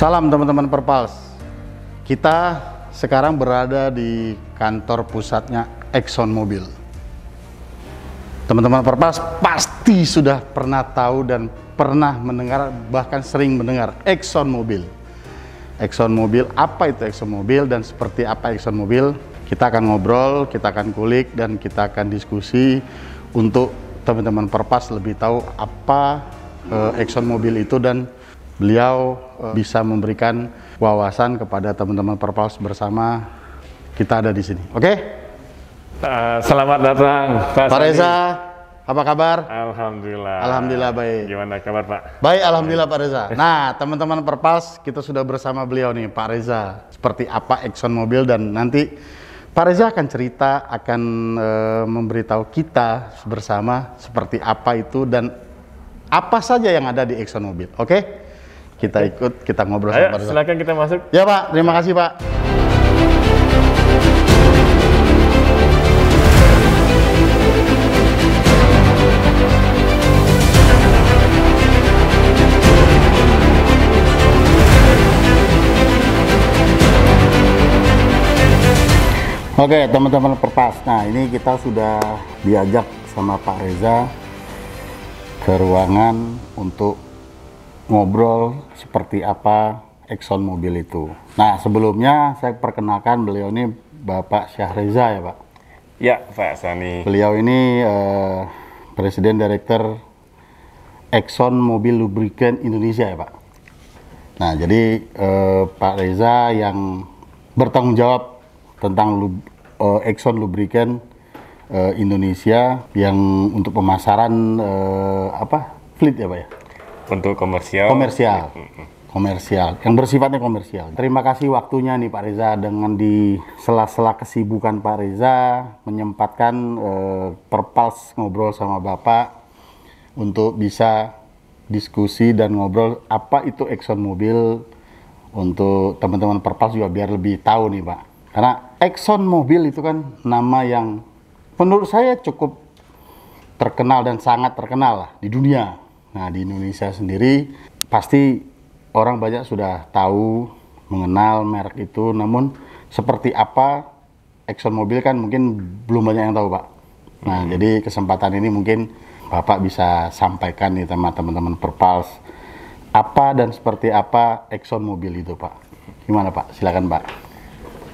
Salam teman-teman Perpals. Kita sekarang berada di kantor pusatnya Exxon Mobil. Teman-teman Perpals pasti sudah pernah tahu dan pernah mendengar bahkan sering mendengar Exxon Mobil. Exxon Mobil, apa itu Exxon Mobil dan seperti apa Exxon Mobil? Kita akan ngobrol, kita akan kulik dan kita akan diskusi untuk teman-teman Perpas lebih tahu apa eh, Exxon Mobil itu dan beliau oh. bisa memberikan wawasan kepada teman-teman Perpals bersama kita ada di sini. Oke? Okay? Uh, eh, selamat datang Pak, Pak Reza. Apa kabar? Alhamdulillah. Alhamdulillah baik. Gimana kabar Pak? Baik, alhamdulillah Pak Reza. Eh. Nah, teman-teman Perpals kita sudah bersama beliau nih Pak Reza. Seperti apa Exxon Mobil dan nanti Pak Reza akan cerita, akan e, memberitahu kita bersama seperti apa itu dan apa saja yang ada di Exxon Mobil. Oke? Okay? kita ikut, kita ngobrol Ayo, sama silakan kita masuk. Ya Pak, terima kasih Pak. Oke teman-teman perpas, nah ini kita sudah diajak sama Pak Reza ke ruangan untuk ngobrol seperti apa Exxon Mobil itu. Nah, sebelumnya saya perkenalkan beliau ini Bapak Syahreza ya, Pak. Ya, Pak Sani. Beliau ini uh, Presiden Direktur Exxon Mobil Lubricant Indonesia ya, Pak. Nah, jadi uh, Pak Reza yang bertanggung jawab tentang lub, uh, Exxon Lubricant Indonesia yang untuk pemasaran eh, apa? Fleet ya, Pak ya untuk komersial. Komersial. Iya, komersial, yang bersifatnya komersial. Terima kasih waktunya nih Pak Reza dengan di sela-sela kesibukan Pak Reza menyempatkan eh, perpals ngobrol sama Bapak untuk bisa diskusi dan ngobrol apa itu Exxon Mobil untuk teman-teman perpals juga biar lebih tahu nih Pak. Karena Exxon Mobil itu kan nama yang menurut saya cukup terkenal dan sangat terkenal lah di dunia Nah, di Indonesia sendiri pasti orang banyak sudah tahu mengenal merek itu, namun seperti apa Exxon Mobil kan mungkin belum banyak yang tahu, Pak. Nah, hmm. jadi kesempatan ini mungkin Bapak bisa sampaikan nih sama teman-teman Perpals apa dan seperti apa Exxon Mobil itu, Pak. Gimana, Pak? Silakan, Pak.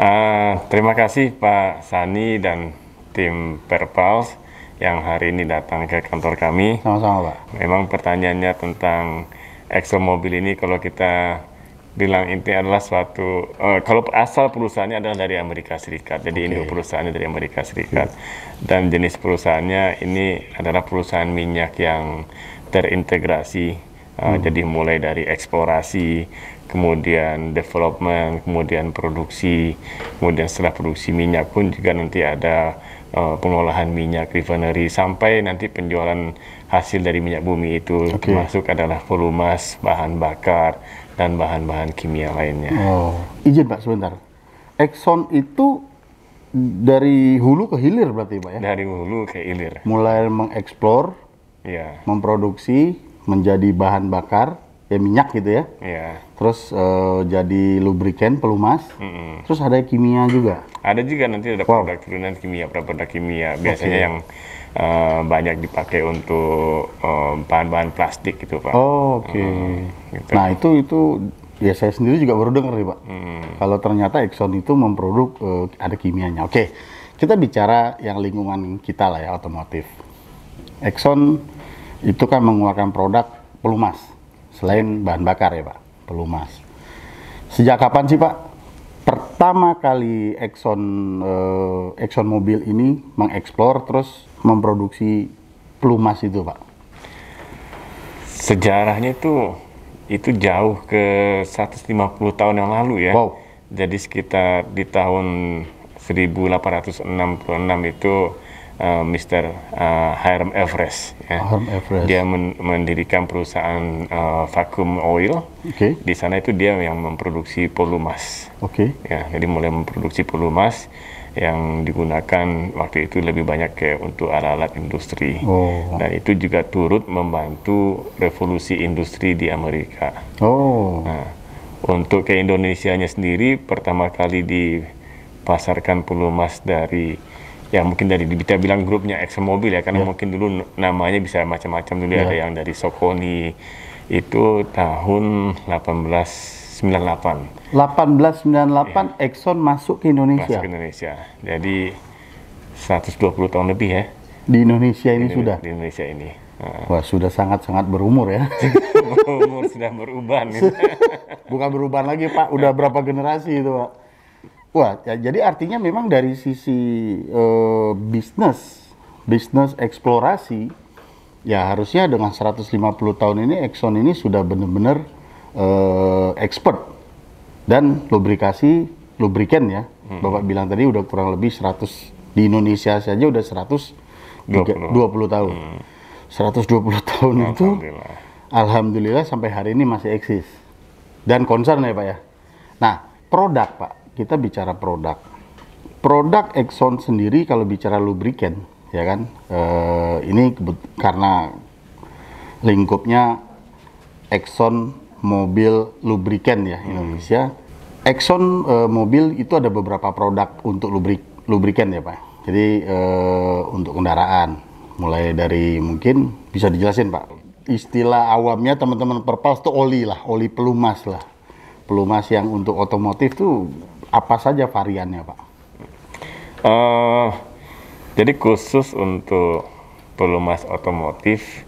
Uh, terima kasih Pak Sani dan tim Perpals yang hari ini datang ke kantor kami. Sama-sama, Pak. Memang pertanyaannya tentang Excel Mobil ini kalau kita bilang inti adalah suatu uh, kalau asal perusahaannya adalah dari Amerika Serikat. Jadi okay. ini perusahaannya dari Amerika Serikat. Dan jenis perusahaannya ini adalah perusahaan minyak yang terintegrasi Uh, hmm. Jadi mulai dari eksplorasi, kemudian development, kemudian produksi, kemudian setelah produksi minyak pun juga nanti ada uh, pengolahan minyak refinery sampai nanti penjualan hasil dari minyak bumi itu okay. termasuk adalah volumas bahan bakar dan bahan-bahan kimia lainnya. Oh. Izin Pak sebentar. Exxon itu dari hulu ke hilir berarti Pak ya? Dari hulu ke hilir. Mulai mengeksplor, ya. memproduksi, menjadi bahan bakar, ya minyak gitu ya. Iya. Terus uh, jadi lubrikan pelumas. Mm-hmm. Terus ada kimia juga. Ada juga nanti ada wow. produk turunan kimia, produk-produk kimia biasanya okay. yang uh, banyak dipakai untuk bahan eh, bahan-bahan plastik gitu, Pak. Oh, oke. Okay. Mm, gitu. Nah, itu itu ya saya sendiri juga baru dengar nih, Pak. Mm. Kalau ternyata Exxon itu memproduk uh, ada kimianya. Oke. Okay. Kita bicara yang lingkungan kita lah ya otomotif. Exxon itu kan mengeluarkan produk pelumas selain bahan bakar ya Pak, pelumas. Sejak kapan sih Pak? Pertama kali Exxon eh, Exxon Mobil ini mengeksplor terus memproduksi pelumas itu Pak. Sejarahnya itu itu jauh ke 150 tahun yang lalu ya. Wow. Jadi sekitar di tahun 1866 itu uh, eh, Mr. Uh, eh, Hiram Everest. Ya. Hiram Everest. Dia men mendirikan perusahaan uh, vacuum oil. Okay. Di sana itu dia yang memproduksi polumas. Oke. Okay. Ya, jadi mulai memproduksi polumas yang digunakan waktu itu lebih banyak ke untuk alat-alat industri. Oh. Dan itu juga turut membantu revolusi industri di Amerika. Oh. Nah, untuk ke Indonesia-nya sendiri pertama kali dipasarkan emas dari ya mungkin dari kita bilang grupnya Exxon Mobil ya karena yeah. mungkin dulu namanya bisa macam-macam dulu yeah. Ya. ada yang dari Sokoni itu tahun 1898 1898 yeah. Exxon masuk ke Indonesia masuk ke Indonesia jadi 120 tahun lebih ya di Indonesia ini di, sudah di Indonesia ini wah sudah sangat-sangat berumur ya berumur sudah beruban bukan beruban lagi Pak udah ya. berapa generasi itu Pak Wah, ya, jadi artinya memang dari sisi uh, bisnis, bisnis eksplorasi, ya harusnya dengan 150 tahun ini Exxon ini sudah benar-benar uh, expert dan lubrikasi lubrikan ya. Hmm. Bapak bilang tadi udah kurang lebih 100 di Indonesia saja udah 100 dua puluh tahun. Hmm. 120 tahun Alhamdulillah. itu Alhamdulillah sampai hari ini masih eksis. Dan concern ya Pak ya. Nah, produk Pak kita bicara produk. Produk Exxon sendiri kalau bicara lubrikan, ya kan, eh, ini karena lingkupnya Exxon mobil lubrikan ya hmm. Indonesia. Exxon eh, mobil itu ada beberapa produk untuk lubrik lubrikan ya Pak. Jadi eh, untuk kendaraan, mulai dari mungkin bisa dijelasin Pak. Istilah awamnya teman-teman perpas itu oli lah, oli pelumas lah pelumas yang untuk otomotif tuh apa saja variannya pak? Uh, jadi khusus untuk pelumas otomotif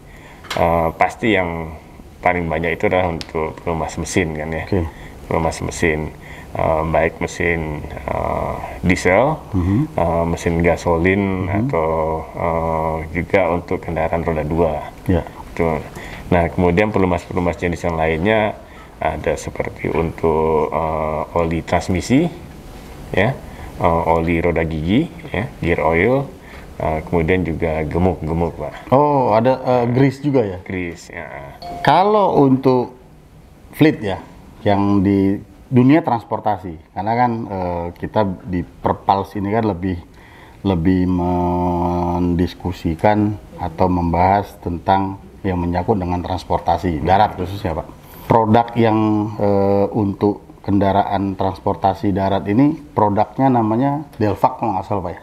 uh, pasti yang paling banyak itu adalah untuk pelumas mesin kan ya, okay. pelumas mesin uh, baik mesin uh, diesel, uh -huh. uh, mesin gasolin uh mhm. -huh. atau uh, juga untuk kendaraan roda dua. Yeah. Ya. Nah kemudian pelumas-pelumas jenis yang lainnya ada seperti untuk uh, oli transmisi ya uh, oli roda gigi ya gear oil Uh, kemudian juga gemuk-gemuk, Pak. Oh, ada uh, grease juga ya? Grease, ya. Kalau untuk fleet ya, yang di dunia transportasi, karena kan uh, kita di Perpals ini kan lebih lebih mendiskusikan atau membahas tentang yang menyangkut dengan transportasi darat khususnya, Pak produk yang e, untuk kendaraan transportasi darat ini produknya namanya Delvac kalau nggak salah Pak ya?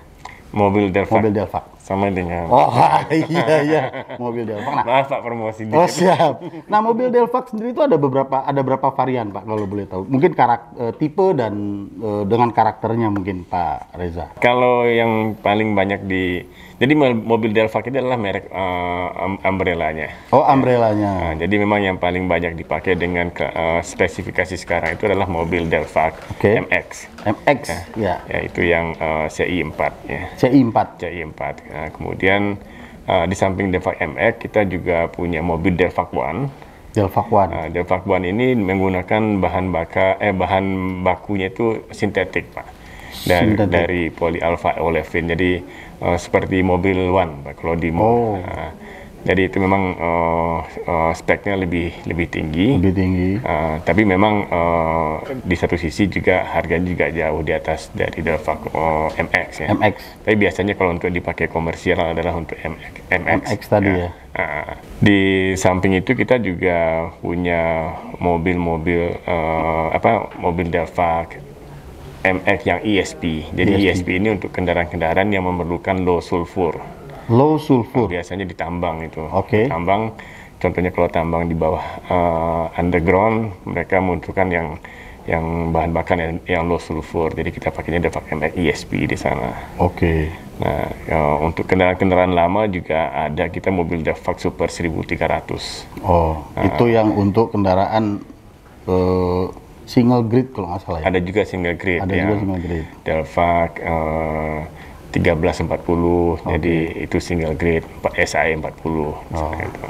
Mobil Delvac. Mobil Delvac. Sama dengan. Oh iya iya, mobil Delvac. Nah, Maaf Pak promosi. Dikit. Oh siap. Nah mobil Delvac sendiri itu ada beberapa ada berapa varian Pak kalau boleh tahu? Mungkin karakter eh, tipe dan e, dengan karakternya mungkin Pak Reza. Kalau yang paling banyak di jadi mobil Delvac ini adalah merek uh, umbrellanya. Oh, umbrellanya. Nah, jadi memang yang paling banyak dipakai dengan ke, uh, spesifikasi sekarang itu adalah mobil Delvac okay. MX. MX, ya. ya. ya. Itu yang uh, eh, CI4 ya. CI4. CI4. Nah, kemudian uh, di samping Delvac MX kita juga punya mobil Delvac One. Delvac One. Nah, Delvac One ini menggunakan bahan baka eh bahan bakunya itu sintetik, Pak dari, dari poli alpha olefin. Jadi uh, seperti mobil One, kalau di oh. uh, jadi itu memang uh, uh, speknya lebih lebih tinggi. Lebih tinggi. Uh, tapi memang uh, di satu sisi juga harganya juga jauh di atas dari Delvac uh, MX ya. MX. Tapi biasanya kalau untuk dipakai komersial adalah untuk MX. MX, MX tadi ya. ya. Uh, di samping itu kita juga punya mobil-mobil uh, apa mobil Delphac MX yang ESP. Jadi ESP, ESP ini untuk kendaraan-kendaraan yang memerlukan low sulfur. Low sulfur. Biasanya ditambang itu. Oke. Okay. Tambang, contohnya kalau tambang di bawah uh, underground, mereka membutuhkan yang yang bahan bakar yang, yang low sulfur. Jadi kita pakainya ada pakai ESP e di sana. Oke. Okay. Nah, ya, untuk kendaraan-kendaraan lama juga ada kita mobil Davac Super 1300. Oh, nah, itu yang untuk kendaraan uh, single grid kalau nggak salah ya. Ada juga single grid. Ada ya. juga single grid. Delvac uh, 1340 okay. jadi itu single grid SI e 40 oh. Gitu.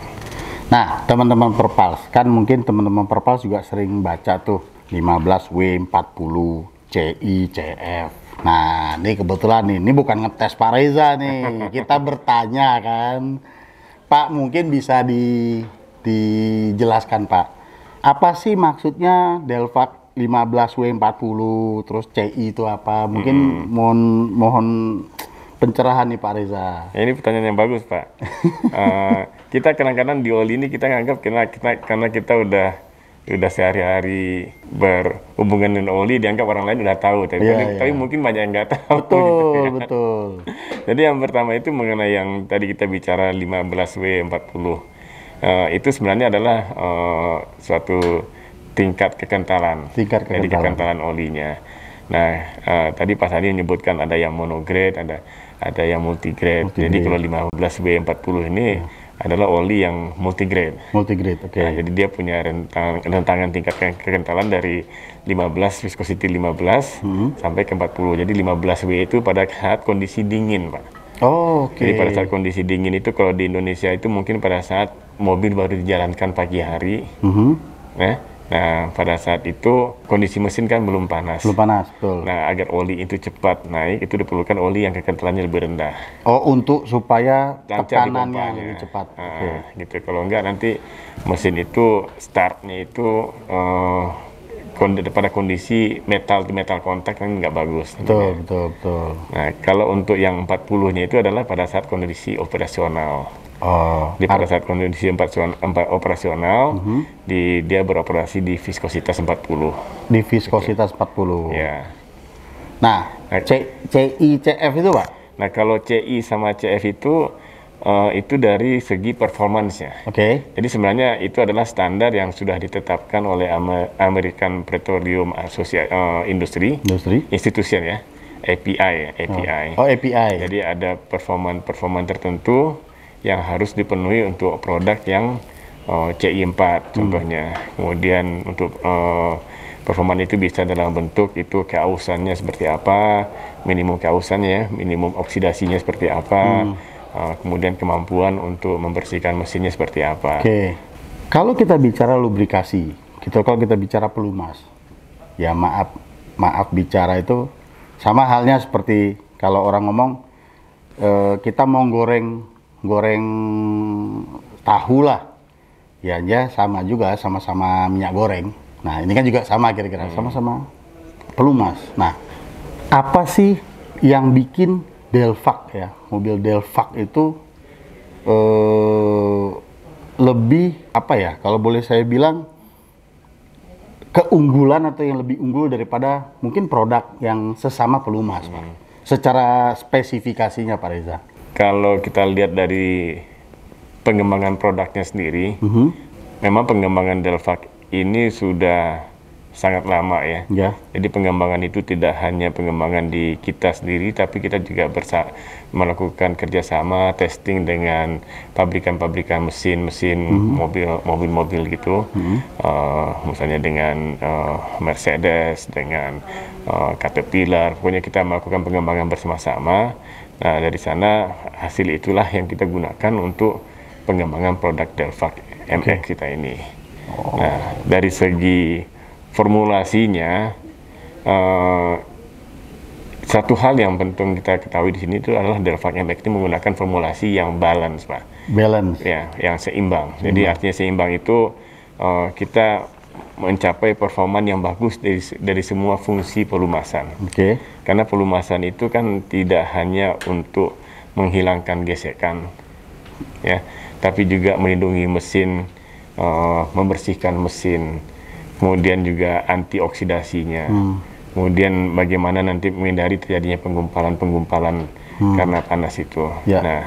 Nah, teman-teman perpals kan mungkin teman-teman perpals juga sering baca tuh 15W 40 CI CF. Nah, ini kebetulan nih, ini bukan ngetes Pak Reza nih. Kita bertanya kan. Pak, mungkin bisa di dijelaskan, Pak apa sih maksudnya Delvac 15W40 terus CI itu apa? Mungkin hmm. mohon mohon pencerahan nih Pak Reza. Ya, ini pertanyaan yang bagus Pak. uh, kita kadang-kadang di Oli ini kita nganggap karena kita karena kita udah udah sehari-hari berhubungan dengan oli dianggap orang lain udah tahu tapi, yeah, iya. tapi yeah. mungkin banyak yang nggak tahu gitu betul gitu ya. betul jadi yang pertama itu mengenai yang tadi kita bicara 15W40 Eh, itu sebenarnya adalah uh, suatu tingkat kekentalan, tingkat kekentalan. jadi kekentalan olinya. Nah, uh, tadi Pak Sandi menyebutkan ada yang monograde, ada ada yang multigrade. Multi Jadi kalau 15B40 ini hmm. adalah oli yang multigrade. Multigrade, oke. Okay. Nah, jadi dia punya rentang, rentangan tingkat kekentalan dari 15 viscosity 15 hmm. sampai ke 40. Jadi 15B itu pada saat kondisi dingin, Pak. Oh, oke. Okay. Jadi pada saat kondisi dingin itu kalau di Indonesia itu mungkin pada saat mobil baru dijalankan pagi hari. Mm-hmm. Nah, Nah, pada saat itu kondisi mesin kan belum panas. Belum panas, betul. Nah, agar oli itu cepat naik, itu diperlukan oli yang kekentalannya lebih rendah. Oh, untuk supaya tekanannya lebih cepat. Nah, okay. gitu. Kalau enggak nanti mesin itu startnya itu uh, eh, kondisi, pada kondisi metal di metal kontak kan nggak bagus. Betul, ya. betul, betul. Nah, kalau untuk yang 40-nya itu adalah pada saat kondisi operasional. Oh, di pada saat kondisi empat operasional, mm -hmm. di dia beroperasi di viskositas 40. Di viskositas gitu. 40. Ya. Nah, nah C, CI CF itu, Pak. Nah, kalau CI sama CF itu uh, itu dari segi performansnya. Oke. Okay. Jadi sebenarnya itu adalah standar yang sudah ditetapkan oleh Amer American Petroleum Association uh, eh, Industri. Industri. Institution ya. API API. Ya, oh, oh API. Jadi ada performan performan tertentu yang harus dipenuhi untuk produk yang uh, eh, CI4 hmm. contohnya. Kemudian untuk uh, performan itu bisa dalam bentuk itu keausannya seperti apa, minimum keausannya ya, minimum oksidasinya seperti apa. Hmm. Uh, kemudian kemampuan untuk membersihkan mesinnya seperti apa. Oke. Okay. Kalau kita bicara lubrikasi, kita gitu, kalau kita bicara pelumas. Ya maaf, maaf bicara itu sama halnya seperti kalau orang ngomong kita mau goreng goreng tahu lah ya aja sama juga sama-sama minyak goreng nah ini kan juga sama kira-kira hmm. sama-sama pelumas nah apa sih yang bikin Delvac ya mobil Delvac itu eh, lebih apa ya kalau boleh saya bilang keunggulan atau yang lebih unggul daripada mungkin produk yang sesama pelumas hmm. pak secara spesifikasinya Pak Reza kalau kita lihat dari pengembangan produknya sendiri, mm -hmm. memang pengembangan Delvac ini sudah sangat lama ya. ya. Jadi pengembangan itu tidak hanya pengembangan di kita sendiri, tapi kita juga bersa melakukan kerjasama testing dengan pabrikan-pabrikan mesin-mesin hmm. mobil mobil-mobil gitu, hmm. uh, misalnya dengan uh, Mercedes, dengan uh, Caterpillar. Pokoknya kita melakukan pengembangan bersama-sama. Nah dari sana hasil itulah yang kita gunakan untuk pengembangan produk Delvac MX okay. kita ini. Oh. Nah dari segi formulasinya uh, satu hal yang penting kita ketahui di sini itu adalah Delphac Index ini menggunakan formulasi yang balance, Pak. Balance. Ya, yang seimbang. seimbang. Jadi artinya seimbang itu uh, kita mencapai performa yang bagus dari dari semua fungsi pelumasan. Oke. Okay. Karena pelumasan itu kan tidak hanya untuk menghilangkan gesekan ya, tapi juga melindungi mesin, uh, membersihkan mesin, kemudian juga antioksidasinya, hmm. kemudian bagaimana nanti menghindari terjadinya penggumpalan-penggumpalan hmm. karena panas itu. Ya. Nah,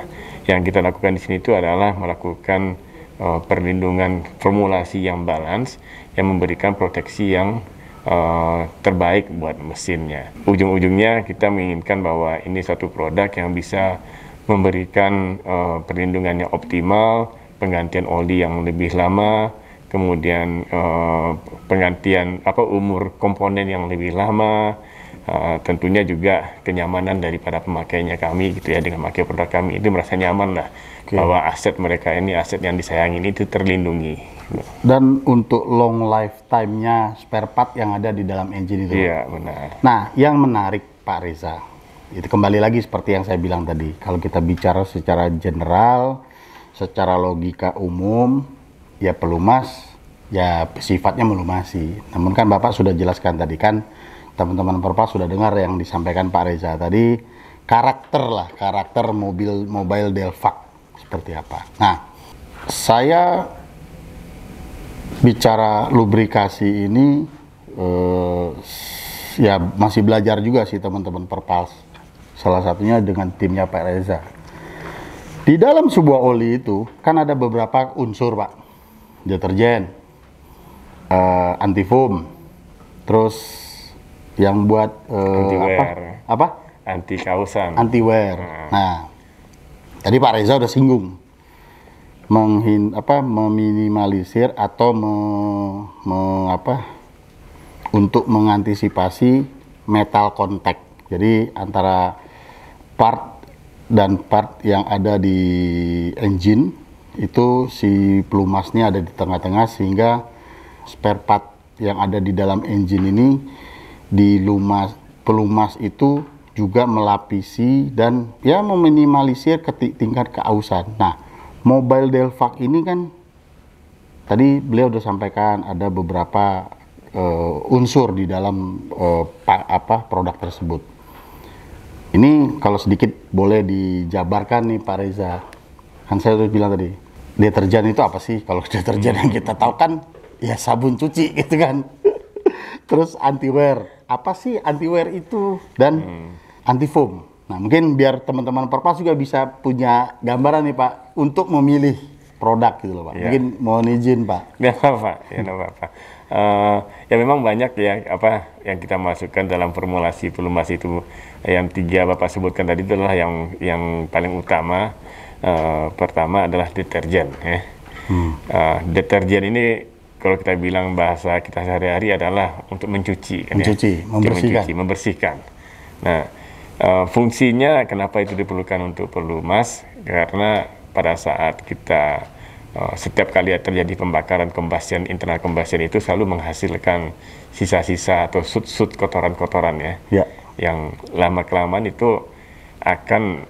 yang kita lakukan di sini itu adalah melakukan uh, perlindungan formulasi yang balance yang memberikan proteksi yang uh, terbaik buat mesinnya. Ujung-ujungnya kita menginginkan bahwa ini satu produk yang bisa memberikan uh, perlindungannya optimal, penggantian oli yang lebih lama, kemudian uh, penggantian apa umur komponen yang lebih lama, Uh, tentunya juga kenyamanan daripada pemakainya kami gitu ya dengan pakai produk kami itu merasa nyaman lah okay. bahwa aset mereka ini aset yang disayangi ini itu terlindungi dan untuk long lifetime-nya spare part yang ada di dalam engine itu iya benar nah yang menarik Pak Reza itu kembali lagi seperti yang saya bilang tadi kalau kita bicara secara general secara logika umum ya pelumas ya sifatnya melumasi. Namun kan Bapak sudah jelaskan tadi kan teman-teman perpas sudah dengar yang disampaikan Pak Reza tadi karakter lah karakter mobil mobile Delvac seperti apa. Nah, saya bicara lubrikasi ini eh, ya masih belajar juga sih teman-teman perpas. Salah satunya dengan timnya Pak Reza. Di dalam sebuah oli itu kan ada beberapa unsur, Pak deterjen, uh, eh, foam, terus yang buat uh, apa? Apa? Anti kausan. Anti wear. Nah. nah, tadi Pak Reza udah singgung menghin apa meminimalisir atau me, me apa untuk mengantisipasi metal contact. Jadi antara part dan part yang ada di engine itu si pelumasnya ada di tengah-tengah sehingga spare part yang ada di dalam engine ini di lumas pelumas itu juga melapisi dan ya meminimalisir tingkat keausan. Nah, mobile Delvac ini kan tadi beliau sudah sampaikan ada beberapa uh, unsur di dalam uh, pa, apa produk tersebut. Ini kalau sedikit boleh dijabarkan nih Pak Reza. Kan saya sudah bilang tadi, deterjen itu apa sih? Kalau deterjen hmm. yang kita tahu kan ya sabun cuci gitu kan. Terus anti-wear, apa sih anti-wear itu? Dan hmm. anti-foam. Nah mungkin biar teman-teman perpas juga bisa punya gambaran nih Pak untuk memilih produk gitu loh Pak. Ya. Mungkin mohon izin Pak. Ya apa-apa, ya apa-apa. Uh, ya memang banyak ya apa yang kita masukkan dalam formulasi pelumas itu yang tiga Bapak sebutkan tadi itulah yang yang paling utama Eh, pertama adalah deterjen. Ya. Hmm. Uh, deterjen ini kalau kita bilang bahasa kita sehari-hari adalah untuk mencuci, kan, ya. mencuci, ya? membersihkan. mencuci, membersihkan. Nah, uh, fungsinya kenapa itu diperlukan untuk pelumas? Karena pada saat kita uh, setiap kali terjadi pembakaran kombasian internal kombasian itu selalu menghasilkan sisa-sisa atau sud-sud kotoran-kotoran ya, ya, yang lama kelamaan itu akan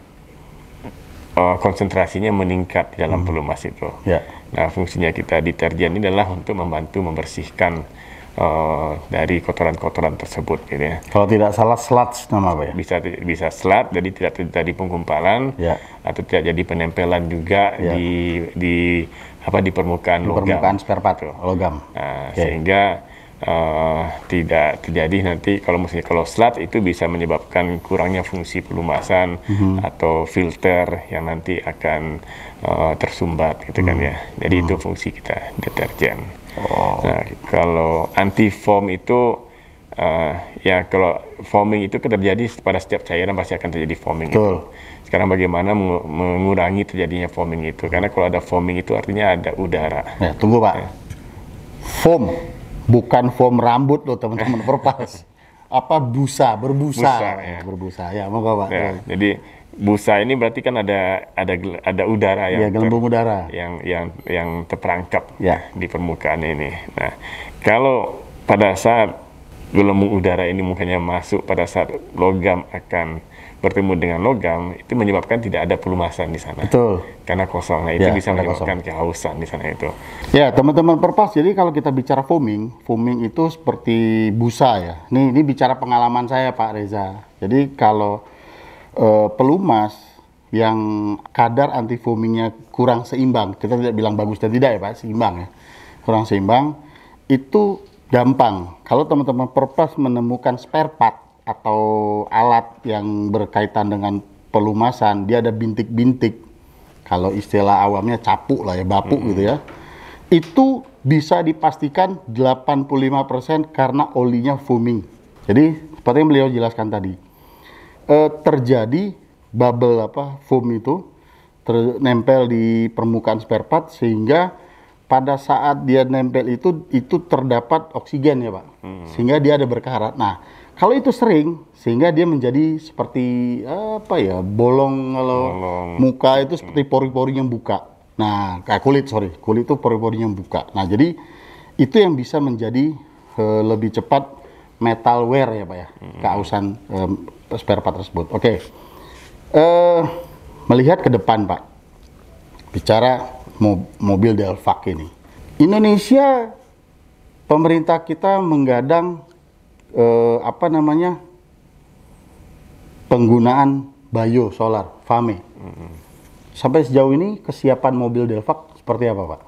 uh, konsentrasinya meningkat di dalam hmm. pelumas itu. Yeah. Nah, fungsinya kita deterjen ini adalah untuk membantu membersihkan uh, dari kotoran-kotoran tersebut gitu ya. Kalau tidak salah sludge nama apa ya? Bisa bisa sludge jadi tidak terjadi penggumpalan ya. atau tidak jadi penempelan juga ya. di di apa di permukaan di logam. permukaan spare part logam. Nah, okay. sehingga uh, tidak terjadi nanti kalau misalnya kalau slat itu bisa menyebabkan kurangnya fungsi pelumasan mm-hmm. atau filter yang nanti akan uh, tersumbat gitu mm-hmm. kan mhm. ya. Jadi mm-hmm. itu mhm. fungsi kita deterjen. Oh. Nah, kalau anti foam itu uh, ya kalau foaming itu kan terjadi pada setiap cairan pasti akan terjadi foaming Betul. itu. Sekarang bagaimana mengurangi terjadinya foaming itu? Karena kalau ada foaming itu artinya ada udara. Nah, tunggu Pak. Ya. Foam bukan foam rambut loh teman-teman perpas apa busa berbusa busa, ya. Nah, berbusa ya mau pak ya, ya, jadi busa ini berarti kan ada ada ada udara ya, yang ya, gelembung ter, udara yang yang yang terperangkap ya. di permukaan ini nah kalau pada saat gelembung udara ini mukanya masuk pada saat logam akan bertemu dengan logam itu menyebabkan tidak ada pelumasan di sana. Betul. Karena kosong. Nah, itu ya, bisa menyebabkan kehausan di sana itu. Ya, teman-teman perpas. Jadi kalau kita bicara foaming, foaming itu seperti busa ya. Nih, ini bicara pengalaman saya Pak Reza. Jadi kalau e, pelumas yang kadar anti foamingnya kurang seimbang, kita tidak bilang bagus dan tidak ya Pak, seimbang ya. Kurang seimbang itu gampang. Kalau teman-teman perpas menemukan spare part atau alat yang berkaitan dengan pelumasan dia ada bintik-bintik kalau istilah awamnya capuk lah ya bapuk -hmm. gitu ya itu bisa dipastikan 85% karena olinya fuming jadi seperti yang beliau jelaskan tadi e, terjadi bubble apa foam itu nempel di permukaan spare part sehingga pada saat dia nempel itu itu terdapat oksigen ya pak -hmm. sehingga dia ada berkarat nah kalau itu sering, sehingga dia menjadi seperti apa ya, bolong kalau muka itu seperti pori-pori yang buka. Nah, kayak kulit, sorry, kulit itu pori-pori yang buka. Nah, jadi itu yang bisa menjadi uh, lebih cepat metal wear ya, Pak ya, hmm. keausan um, eh, spare part tersebut. Oke, okay. uh, eh, melihat ke depan, Pak, bicara mobil Delvac ini. Indonesia, pemerintah kita menggadang eh, apa namanya penggunaan solar FAME. Hmm. Sampai sejauh ini kesiapan mobil Delvac seperti apa, Pak?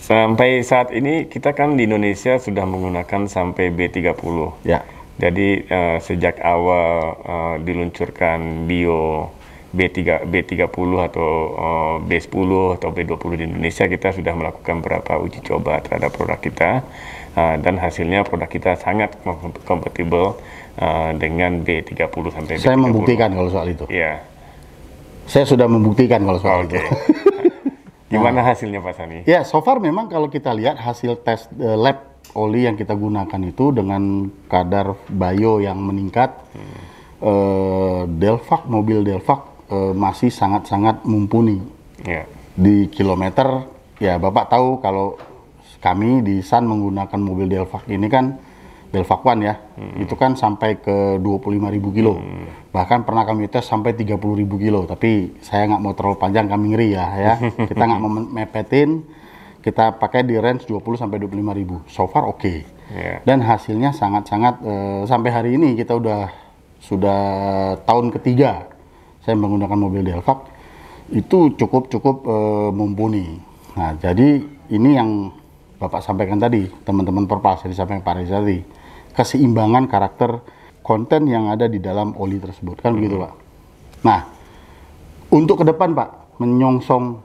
Sampai saat ini kita kan di Indonesia sudah menggunakan sampai B30. Ya. Jadi uh, sejak awal uh, diluncurkan bio B3 B30 atau eh, B10 atau B20 di Indonesia kita sudah melakukan beberapa uji coba terhadap produk kita eh, dan hasilnya produk kita sangat kompatibel eh, dengan B30 sampai B30. Saya membuktikan kalau soal itu. Iya. Saya sudah membuktikan kalau soal okay. itu. Gimana hasilnya Pak Sani? Ya, so far memang kalau kita lihat hasil tes lab oli yang kita gunakan itu dengan kadar bio yang meningkat hmm. uh, Delvac mobil Delvac uh, masih sangat-sangat mumpuni. Yeah. Di kilometer, ya Bapak tahu kalau kami di SAN menggunakan mobil Delvac ini kan Delvac One ya, hmm. itu kan sampai ke 25.000 kilo. Hmm. Bahkan pernah kami tes sampai 30.000 kilo, tapi saya nggak mau terlalu panjang, kami ngeri ya. ya. kita nggak mau mepetin, kita pakai di range 20 sampai 25.000. So far oke. Okay. Ya. Yeah. Dan hasilnya sangat-sangat uh, sampai hari ini kita udah sudah tahun ketiga saya menggunakan mobil Delvac itu cukup-cukup e, eh, mumpuni. Nah, jadi ini yang Bapak sampaikan tadi, teman-teman perpas, jadi disampaikan Pak Reza tadi, keseimbangan karakter konten yang ada di dalam oli tersebut, kan begitu hmm. Pak. Nah, untuk ke depan Pak, menyongsong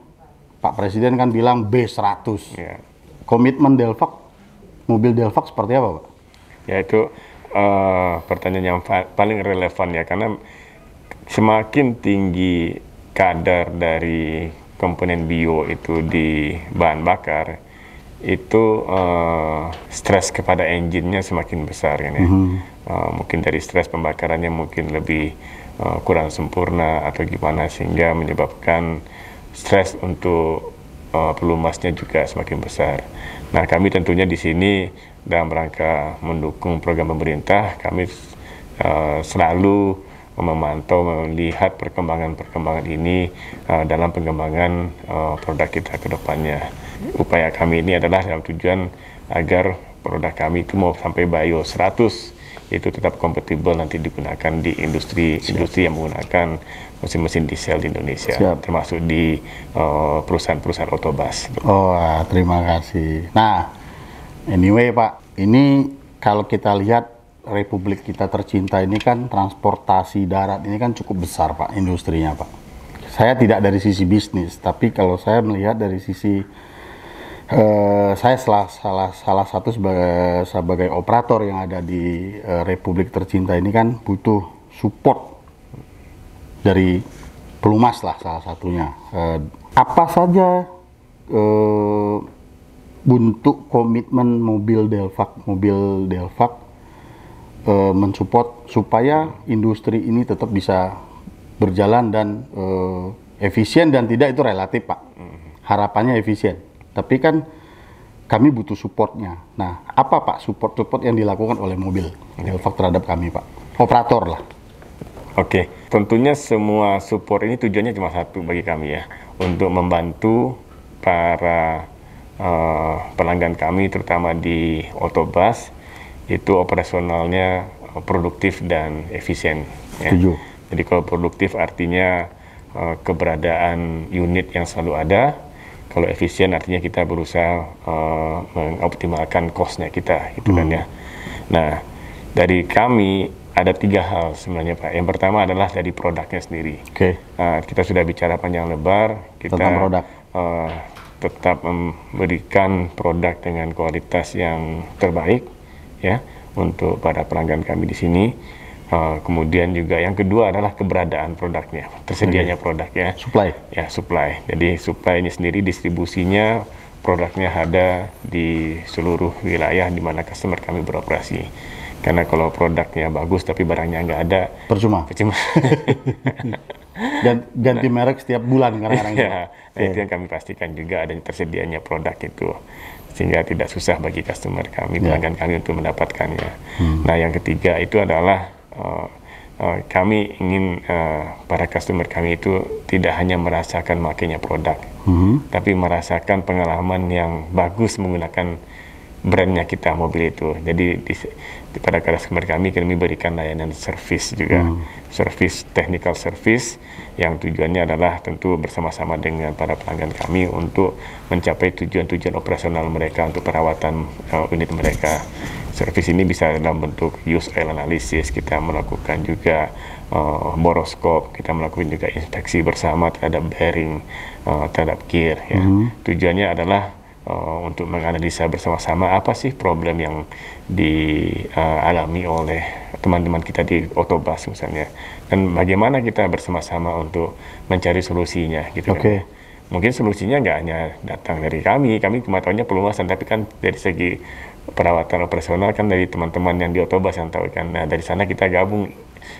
Pak Presiden kan bilang B100. Yeah. Komitmen Delvac, mobil Delvac seperti apa Pak? Ya itu uh, pertanyaan yang paling relevan ya, karena semakin tinggi kadar dari komponen bio itu di bahan bakar itu uh, stres kepada engine-nya semakin besar ini Mm -hmm. uh, mungkin dari stres pembakarannya mungkin lebih uh, kurang sempurna atau gimana sehingga menyebabkan stres untuk uh, pelumasnya juga semakin besar. Nah, kami tentunya di sini dalam rangka mendukung program pemerintah, kami uh, selalu memantau, melihat perkembangan-perkembangan ini uh, dalam pengembangan uh, produk kita ke depannya. Upaya kami ini adalah dalam tujuan agar produk kami itu mau sampai bio 100 itu tetap kompatibel nanti digunakan di industri Siap. industri yang menggunakan mesin-mesin diesel di Indonesia Siap. termasuk di eh, perusahaan-perusahaan otobus. Oh, ah, terima kasih. Nah, anyway Pak, ini kalau kita lihat republik kita tercinta ini kan transportasi darat ini kan cukup besar Pak industrinya Pak. Saya tidak dari sisi bisnis, tapi kalau saya melihat dari sisi uh, saya salah salah salah satu sebagai sebagai operator yang ada di uh, republik tercinta ini kan butuh support dari pelumas lah salah satunya. Uh, apa saja uh, bentuk komitmen mobil Delvac mobil Delvac e, mensupport supaya industri ini tetap bisa berjalan dan e, efisien dan tidak itu relatif pak harapannya efisien tapi kan kami butuh supportnya nah apa pak support support yang dilakukan oleh mobil Delvac terhadap kami pak operator lah oke okay. tentunya semua support ini tujuannya cuma satu bagi kami ya untuk membantu para uh, pelanggan kami terutama di otobus itu operasionalnya eh, produktif dan efisien. Ya. Jadi kalau produktif artinya uh, keberadaan unit yang selalu ada, kalau efisien artinya kita berusaha uh, mengoptimalkan costnya kita, gitu kan, hmm. kan ya. Nah dari kami ada tiga hal sebenarnya Pak. Yang pertama adalah dari produknya sendiri. Oke. Okay. Uh, kita sudah bicara panjang lebar. Kita, Tentang produk. Uh, tetap memberikan produk dengan kualitas yang terbaik ya untuk para pelanggan kami di sini. Uh, kemudian juga yang kedua adalah keberadaan produknya, tersedianya okay. produk ya. Supply. Ya, supply. Jadi supply ini sendiri distribusinya produknya ada di seluruh wilayah di mana customer kami beroperasi. Karena kalau produknya bagus tapi barangnya nggak ada, percuma. Percuma. Dan ganti nah. merek setiap bulan karena Ya, nah, itu yang kami pastikan juga ada tersedianya produk itu sehingga tidak susah bagi customer kami, ya. pelanggan kami untuk mendapatkannya. Hmm. Nah, yang ketiga itu adalah uh, uh, kami ingin uh, para customer kami itu tidak hanya merasakan makinnya produk, hmm. tapi merasakan pengalaman yang bagus menggunakan brandnya kita mobil itu. Jadi di, kepada customer kami kami berikan layanan service juga hmm. service technical service yang tujuannya adalah tentu bersama-sama dengan para pelanggan kami untuk mencapai tujuan-tujuan operasional mereka untuk perawatan uh, unit mereka service ini bisa dalam bentuk use oil analysis kita melakukan juga uh, boroskop kita melakukan juga inspeksi bersama terhadap bearing uh, terhadap gear ya hmm. tujuannya adalah uh, untuk menganalisa bersama-sama apa sih problem yang dialami uh, oleh teman-teman kita di otobus misalnya dan bagaimana kita bersama-sama untuk mencari solusinya gitu okay. kan. Mungkin solusinya nggak hanya datang dari kami, kami tahunya peluasan, tapi kan dari segi perawatan operasional kan dari teman-teman yang di otobus yang tahu kan. Nah dari sana kita gabung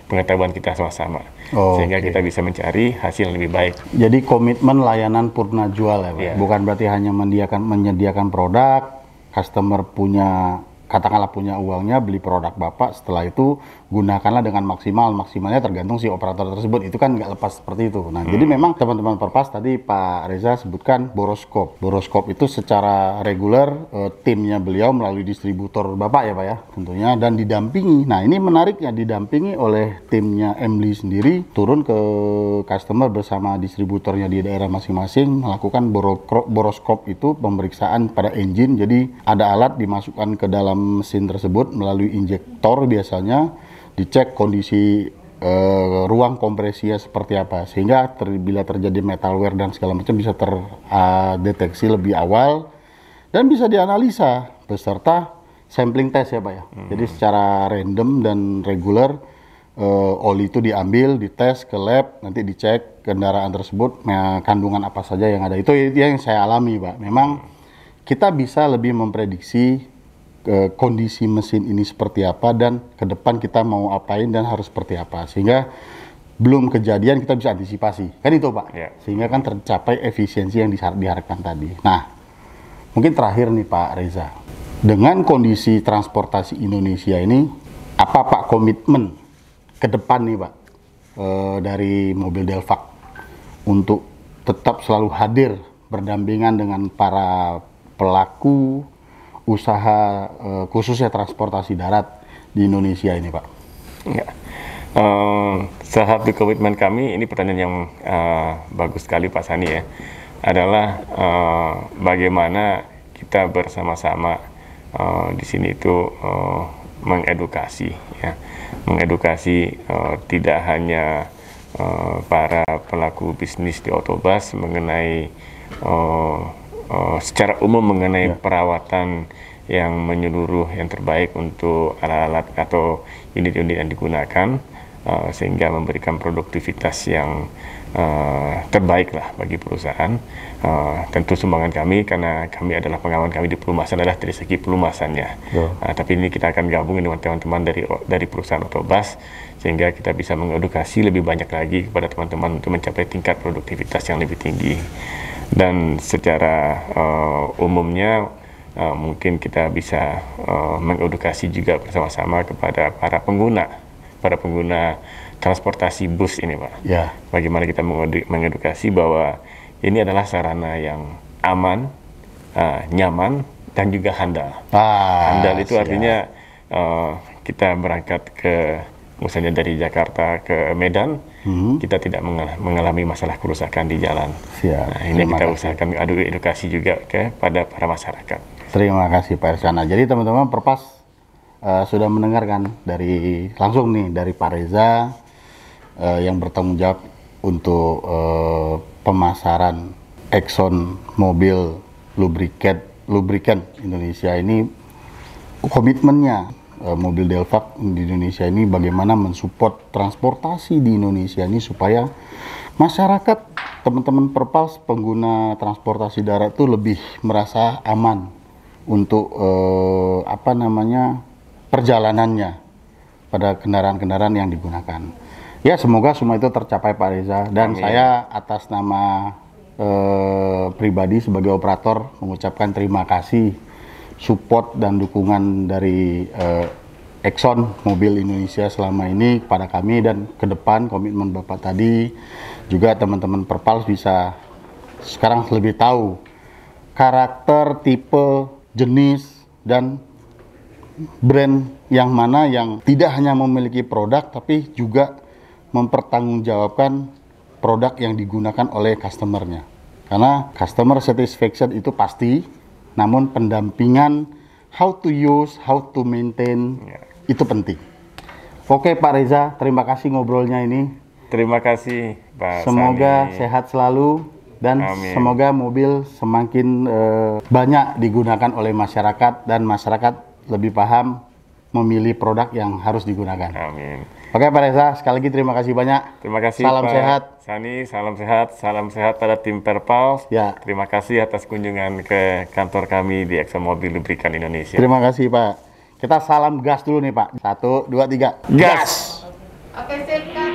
pengetahuan kita sama-sama. Oh, Sehingga okay. kita bisa mencari hasil yang lebih baik. Jadi komitmen layanan purna jual ya Yeah. Bukan berarti hanya menyediakan, menyediakan produk, customer punya katakanlah punya uangnya beli produk bapak setelah itu gunakanlah dengan maksimal maksimalnya tergantung si operator tersebut itu kan nggak lepas seperti itu nah hmm. jadi memang teman-teman perpas tadi Pak Reza sebutkan boroskop boroskop itu secara reguler e, timnya beliau melalui distributor bapak ya pak ya tentunya dan didampingi nah ini menariknya didampingi oleh timnya Emily sendiri turun ke customer bersama distributornya di daerah masing-masing melakukan boroskop itu pemeriksaan pada engine jadi ada alat dimasukkan ke dalam mesin tersebut melalui injektor biasanya dicek kondisi uh, ruang kompresinya seperti apa sehingga ter, bila terjadi metalware dan segala macam bisa terdeteksi eh, uh, lebih awal dan bisa dianalisa beserta sampling test ya pak ya hmm. jadi secara random dan reguler uh, eh, oli itu diambil dites ke lab nanti dicek kendaraan tersebut nah, kandungan apa saja yang ada itu yang saya alami pak memang hmm. kita bisa lebih memprediksi Eh, kondisi mesin ini seperti apa dan ke depan kita mau apain dan harus seperti apa sehingga belum kejadian kita bisa antisipasi kan itu pak yeah. sehingga kan tercapai efisiensi yang diharapkan tadi nah mungkin terakhir nih pak Reza dengan kondisi transportasi Indonesia ini apa pak komitmen ke depan nih pak e, dari mobil Delvac untuk tetap selalu hadir berdampingan dengan para pelaku usaha uh, khususnya transportasi darat di Indonesia ini, Pak? Ya. Uh, di komitmen kami ini pertanyaan yang uh, bagus sekali Pak Sani ya adalah uh, bagaimana kita bersama-sama uh, di sini itu uh, mengedukasi ya mengedukasi uh, tidak hanya uh, para pelaku bisnis di otobus mengenai uh, uh, secara umum mengenai ya. perawatan yang menyeluruh yang terbaik untuk alat-alat atau unit-unit yang digunakan uh, sehingga memberikan produktivitas yang uh, terbaik lah bagi perusahaan. Uh, tentu sumbangan kami karena kami adalah pengalaman kami di pelumasan adalah dari segi pelumasannya. ya. Uh, tapi ini kita akan gabung dengan teman-teman dari dari perusahaan otobas sehingga kita bisa mengedukasi lebih banyak lagi kepada teman-teman untuk mencapai tingkat produktivitas yang lebih tinggi dan secara uh, umumnya uh, mungkin kita bisa uh, mengedukasi juga bersama-sama kepada para pengguna para pengguna transportasi bus ini pak ya. bagaimana kita mengedukasi bahwa ini adalah sarana yang aman uh, nyaman dan juga handal ah, handal itu siap. artinya uh, kita berangkat ke misalnya dari Jakarta ke Medan, hmm. kita tidak mengalami masalah kerusakan di jalan. Siap. Nah, ini Terima kita kasih. usahakan adu edukasi juga kepada para masyarakat. Terima kasih Pak Irsana. Nah, jadi teman-teman Perpas uh, sudah mendengarkan dari langsung nih dari Pak Reza uh, yang bertanggung jawab untuk uh, pemasaran Exxon mobil lubriket Lubricant Indonesia ini komitmennya Eh, mobil Delvac di Indonesia ini bagaimana mensupport transportasi di Indonesia ini supaya masyarakat teman-teman perpals pengguna transportasi darat tuh lebih merasa aman untuk eh, apa namanya perjalanannya pada kendaraan-kendaraan yang digunakan. Ya semoga semua itu tercapai Pak Reza dan Amin. saya atas nama eh, pribadi sebagai operator mengucapkan terima kasih support dan dukungan dari uh, Exxon Mobil Indonesia selama ini kepada kami dan ke depan komitmen Bapak tadi juga teman-teman Perpal bisa sekarang lebih tahu karakter, tipe, jenis dan brand yang mana yang tidak hanya memiliki produk tapi juga mempertanggungjawabkan produk yang digunakan oleh customernya. Karena customer satisfaction itu pasti namun pendampingan how to use, how to maintain yeah. itu penting. Oke Pak Reza, terima kasih ngobrolnya ini. Terima kasih Pak. Semoga Sani. sehat selalu dan Amin. semoga mobil semakin uh, banyak digunakan oleh masyarakat dan masyarakat lebih paham memilih produk yang harus digunakan. Amin. Oke Pak Reza, sekali lagi terima kasih banyak. Terima kasih Salam Pak sehat. Sani, salam sehat. Salam sehat pada tim Perpal. Ya. Terima kasih atas kunjungan ke kantor kami di Exxon Mobil Lubrikan Indonesia. Terima kasih Pak. Kita salam gas dulu nih Pak. Satu, dua, tiga. Gas! gas. Oke, sip,